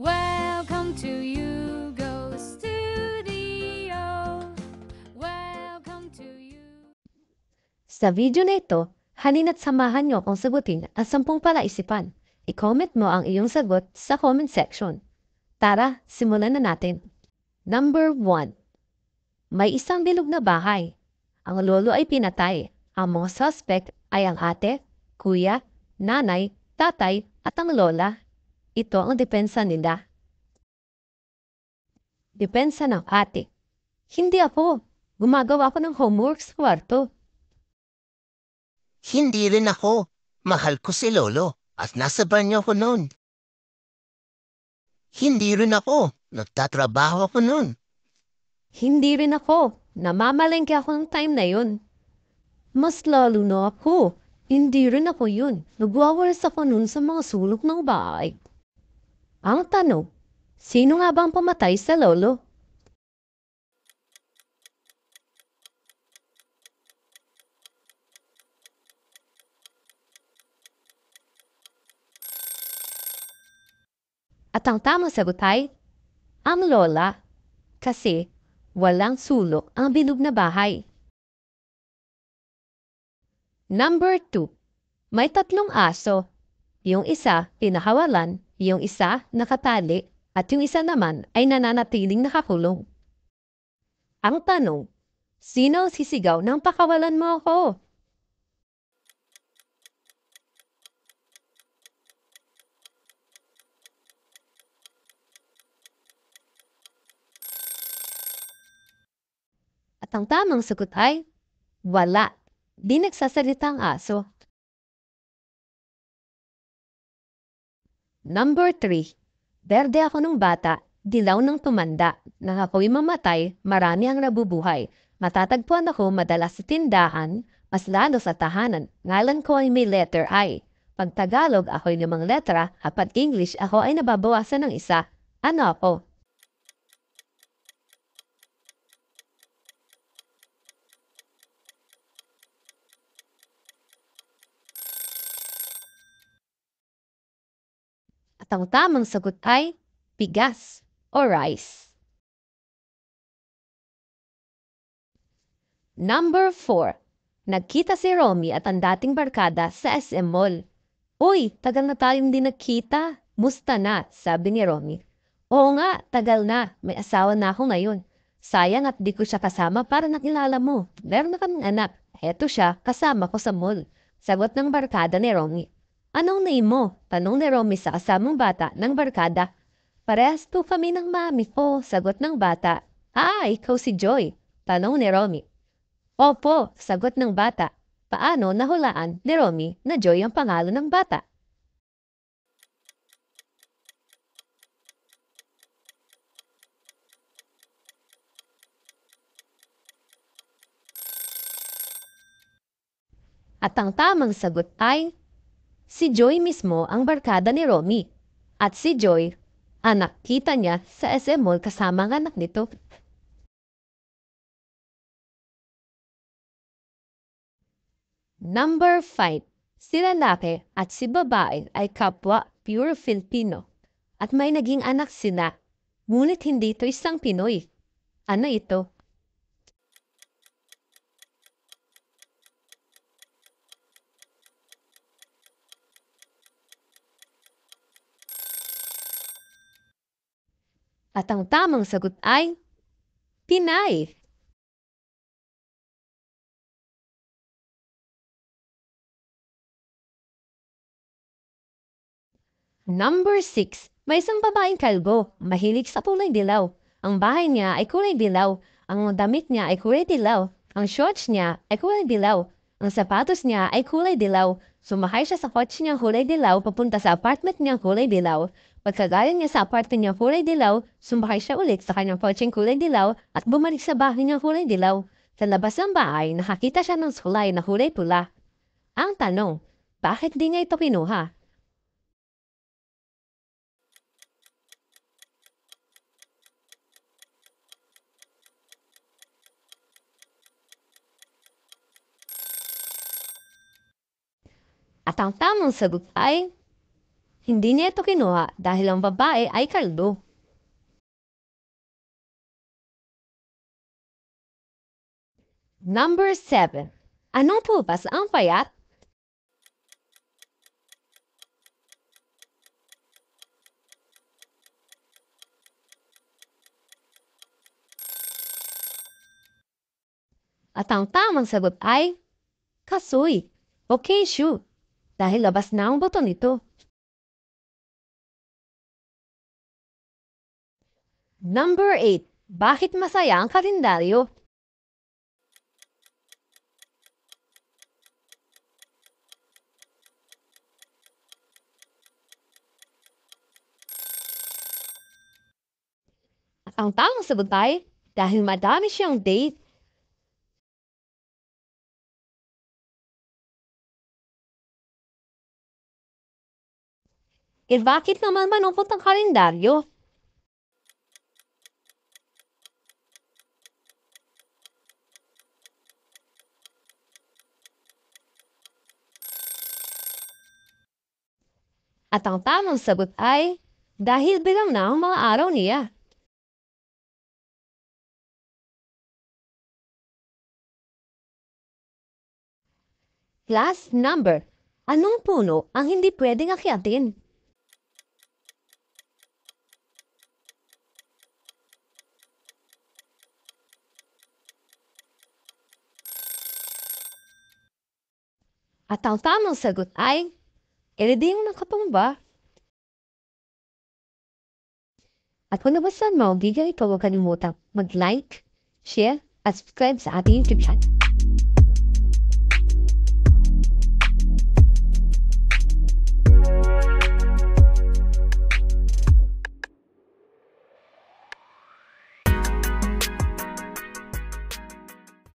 Welcome to you Yugo Studio. Welcome to you. Sa video na ito, at samahan niyo akong sagutin ang sampung palaisipan. I-comment mo ang iyong sagot sa comment section. Tara, simulan na natin. Number 1. May isang bilog na bahay. Ang lolo ay pinatay. Ang mga suspect ay ang ate, kuya, nanay, tatay at ang lola ito ang depensa nila. Depensa ng ate. Hindi apo. Gumagawa ako ng homework sa kwarto. Hindi rin ako. Mahal ko si Lolo at nasa banyo ko noon. Hindi rin ako. Nagtatrabaho ako noon. Hindi rin ako. Namamalengke ako ng time na yun. Mas lalo na ako. Hindi rin ako yun. Nagwawalas ako noon sa mga sulok ng bahay. Ang tanong, sino nga bang ang pumatay sa lolo? At ang tamang sagot ay, ang lola, kasi walang sulok ang bilog na bahay. Number 2. May tatlong aso yung isa, pinahawalan, yung isa, nakatali, at yung isa naman ay nananatiling nakakulong. Ang tanong, sino sisigaw ng pakawalan mo ako? At ang tamang sagot ay, wala. Di nagsasalita ang aso Number 3. Berde ako nung bata, dilaw ng tumanda. Nang ako'y mamatay, marami ang nabubuhay. Matatagpuan ako madalas sa tindahan, mas lalo sa tahanan. Ngalan ko ay may letter I. Pag Tagalog ako'y limang letra, kapag English ako ay nababawasan ng isa. Ano ako? ang tamang sagot ay bigas o rice. Number 4. Nagkita si Romy at ang dating barkada sa SM Mall. Uy, tagal na tayong di nagkita. Musta na, sabi ni Romy. Oo nga, tagal na. May asawa na ako ngayon. Sayang at di ko siya kasama para nakilala mo. Meron na kaming anak. Heto siya, kasama ko sa mall. Sagot ng barkada ni Romy. Anong name mo? Tanong ni Romy sa kasamang bata ng barkada. Parehas po kami ng mami po, sagot ng bata. Ah, ikaw si Joy, tanong ni Romy. Opo, sagot ng bata. Paano nahulaan ni Romy na Joy ang pangalan ng bata? At ang tamang sagot ay Si Joy mismo ang barkada ni Romy. At si Joy, anak kita niya sa SM Mall kasama ng anak nito. Number 5. Si lalaki at si babae ay kapwa pure Filipino at may naging anak sina, ngunit hindi ito isang Pinoy. Ano ito? At ang tamang sagot ay Pinay. Number 6. May isang babaeng kalbo, mahilig sa kulay dilaw. Ang bahay niya ay kulay dilaw. Ang damit niya ay kulay dilaw. Ang shorts niya ay kulay dilaw. Ang sapatos niya ay kulay dilaw. Sumakay siya sa kotse niyang kulay dilaw papunta sa apartment niyang kulay dilaw. Pagkagaling niya sa apartment niyang kulay dilaw, sumakay siya ulit sa kanyang kotseng kulay dilaw at bumalik sa bahay niyang kulay dilaw. Sa labas ng bahay, nakakita siya ng sulay na kulay pula. Ang tanong, bakit di niya ito pinuha? at ang sagot ay, hindi niya ito kinuha dahil ang babae ay kaldo. Number 7. Anong pulpas ang payat? At ang tamang sagot ay, kasoy o shoot dahil labas na ang buto nito. Number 8. Bakit masaya ang kalendaryo? At ang tamang sagot dahil madami siyang date Eh bakit naman malungkot ang kalendaryo? At ang tamang sagot ay, dahil bilang na ang mga araw niya. Last number. Anong puno ang hindi pwedeng akyatin? At ang tamang sagot ay, Eredeyong ng kapamba. At kung nabasan mo ang video ito, huwag kalimutang mag-like, share, at subscribe sa ating YouTube channel.